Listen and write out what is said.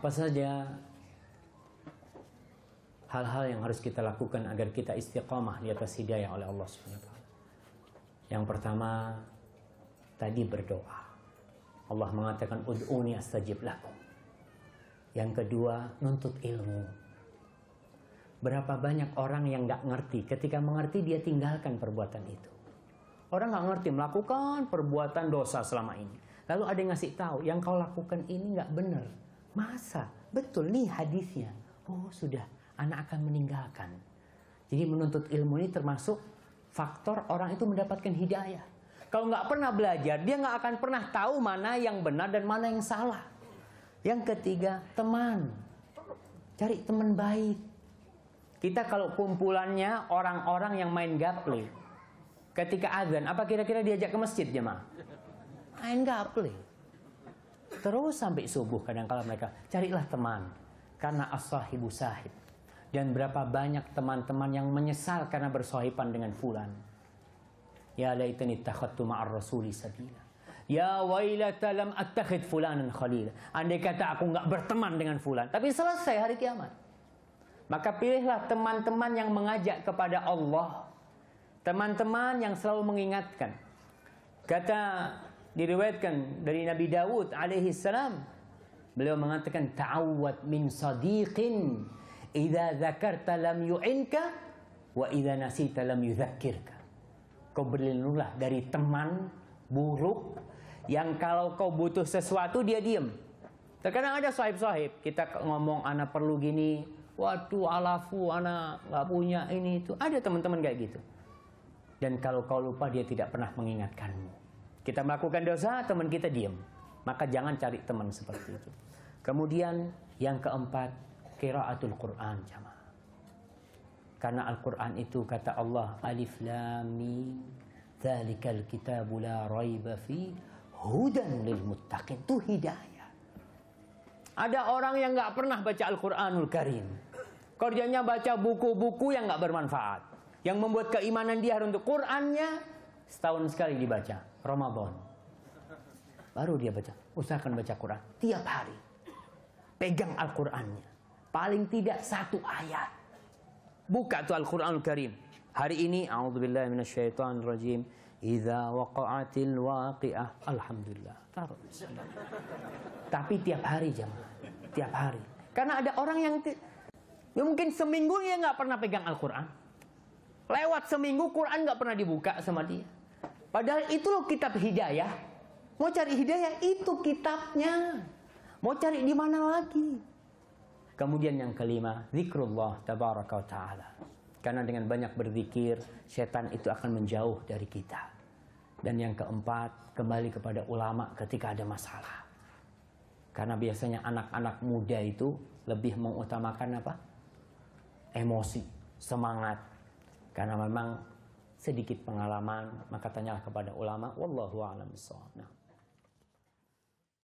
apa saja hal-hal yang harus kita lakukan agar kita istiqomah di atas hidayah oleh Allah Subhanahu wa taala. Yang pertama tadi berdoa. Allah mengatakan ud'uni astajib lakum. Yang kedua, nuntut ilmu. Berapa banyak orang yang nggak ngerti, ketika mengerti dia tinggalkan perbuatan itu. Orang nggak ngerti melakukan perbuatan dosa selama ini. Lalu ada yang ngasih tahu, yang kau lakukan ini nggak benar Masa? Betul nih hadisnya. Oh sudah, anak akan meninggalkan. Jadi menuntut ilmu ini termasuk faktor orang itu mendapatkan hidayah. Kalau nggak pernah belajar, dia nggak akan pernah tahu mana yang benar dan mana yang salah. Yang ketiga, teman. Cari teman baik. Kita kalau kumpulannya orang-orang yang main gaple. Ketika azan, apa kira-kira diajak ke masjid jemaah? Main gaple terus sampai subuh kadang-kala mereka. Carilah teman, karena as-sahibu sahib. Dan berapa banyak teman-teman yang menyesal karena bersohiban dengan fulan. Ya laitani takhattu ma'ar rasuli sabila. Ya wailata lam attakhid fulanan khalil. Andai kata aku nggak berteman dengan fulan, tapi selesai hari kiamat. Maka pilihlah teman-teman yang mengajak kepada Allah. Teman-teman yang selalu mengingatkan. Kata diriwayatkan dari Nabi Dawud alaihi salam beliau mengatakan ta'awwad min sadiqin idza dzakarta lam yu'inka wa idza nasita lam yudzakkirka kau berlindunglah dari teman buruk yang kalau kau butuh sesuatu dia diam terkadang ada sahib-sahib kita ngomong anak perlu gini waduh alafu anak nggak punya ini itu ada teman-teman kayak gitu dan kalau kau lupa dia tidak pernah mengingatkanmu kita melakukan dosa, teman kita diam. Maka jangan cari teman seperti itu. Kemudian yang keempat, kiraatul Quran jamaah. Karena Al-Quran itu kata Allah Alif Lam Mim Thalikal kitabu la raiba fi Hudan lil muttaqin Itu hidayah Ada orang yang nggak pernah baca Al-Quranul Karim Kerjanya baca buku-buku yang nggak bermanfaat Yang membuat keimanan dia untuk Qurannya Setahun sekali dibaca Ramadan. Baru dia baca. Usahakan baca Quran tiap hari. Pegang Al-Qur'annya. Paling tidak satu ayat. Buka tuh al quran al Karim. Hari ini A'udzubillahiminasyaitanirrajim. Iza waqa'atil waqi'ah. Alhamdulillah. Taruh. Tapi tiap hari jemaah. Tiap hari. Karena ada orang yang ya mungkin seminggu dia nggak pernah pegang Al-Qur'an. Lewat seminggu Quran nggak pernah dibuka sama dia. Padahal itu loh kitab hidayah. Mau cari hidayah itu kitabnya. Mau cari di mana lagi? Kemudian yang kelima, zikrullah tabaraka wa taala. Karena dengan banyak berzikir, setan itu akan menjauh dari kita. Dan yang keempat, kembali kepada ulama ketika ada masalah. Karena biasanya anak-anak muda itu lebih mengutamakan apa? Emosi, semangat. Karena memang sedikit pengalaman maka tanyalah kepada ulama wallahu a'lam Nah,